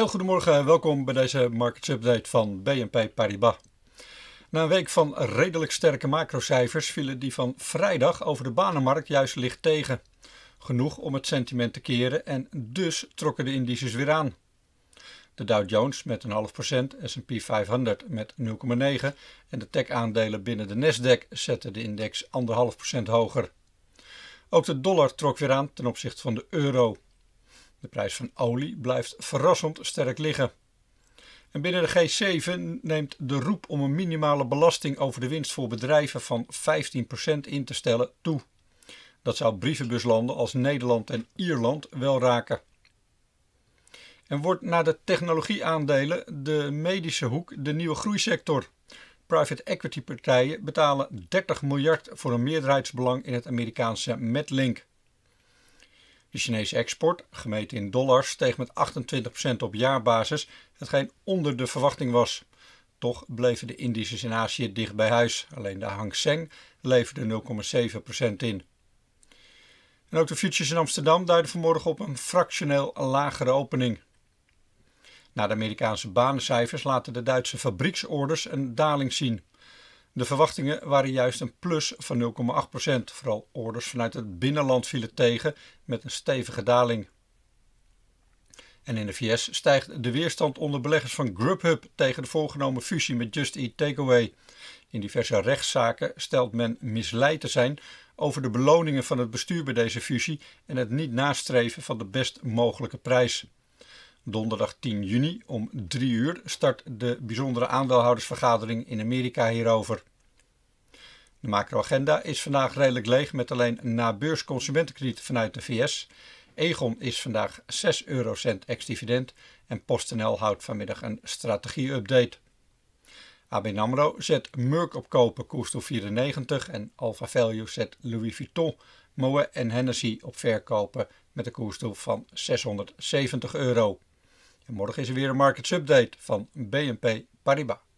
Heel goedemorgen, welkom bij deze markets update van BNP Paribas. Na een week van redelijk sterke macrocijfers vielen die van vrijdag over de banenmarkt juist licht tegen. Genoeg om het sentiment te keren en dus trokken de indices weer aan. De Dow Jones met een half procent, S&P 500 met 0,9 en de tech-aandelen binnen de Nasdaq zetten de index anderhalf procent hoger. Ook de dollar trok weer aan ten opzichte van de euro. De prijs van olie blijft verrassend sterk liggen. En binnen de G7 neemt de roep om een minimale belasting over de winst voor bedrijven van 15% in te stellen toe. Dat zou brievenbuslanden als Nederland en Ierland wel raken. En wordt na de technologieaandelen de medische hoek de nieuwe groeisector. Private equity partijen betalen 30 miljard voor een meerderheidsbelang in het Amerikaanse Medlink. De Chinese export, gemeten in dollars, steeg met 28% op jaarbasis, hetgeen onder de verwachting was. Toch bleven de indices in Azië dicht bij huis. Alleen de Hang Seng leverde 0,7% in. En ook de futures in Amsterdam duiden vanmorgen op een fractioneel lagere opening. Na de Amerikaanse banencijfers laten de Duitse fabrieksorders een daling zien. De verwachtingen waren juist een plus van 0,8%. Vooral orders vanuit het binnenland vielen tegen met een stevige daling. En in de VS stijgt de weerstand onder beleggers van Grubhub tegen de voorgenomen fusie met Just Eat Takeaway. In diverse rechtszaken stelt men misleid te zijn over de beloningen van het bestuur bij deze fusie en het niet nastreven van de best mogelijke prijs. Donderdag 10 juni om 3 uur start de bijzondere aandeelhoudersvergadering in Amerika hierover. De macroagenda is vandaag redelijk leeg met alleen beurs consumentenkrediet vanuit de VS. Egon is vandaag 6 eurocent ex-dividend en PostNL houdt vanmiddag een strategie-update. AB AMRO zet Merck op kopen, koers 94 en Alpha Value zet Louis Vuitton, Moët en Hennessy op verkopen met een koersdoel van 670 euro morgen is er weer een markets update van BNP Paribas.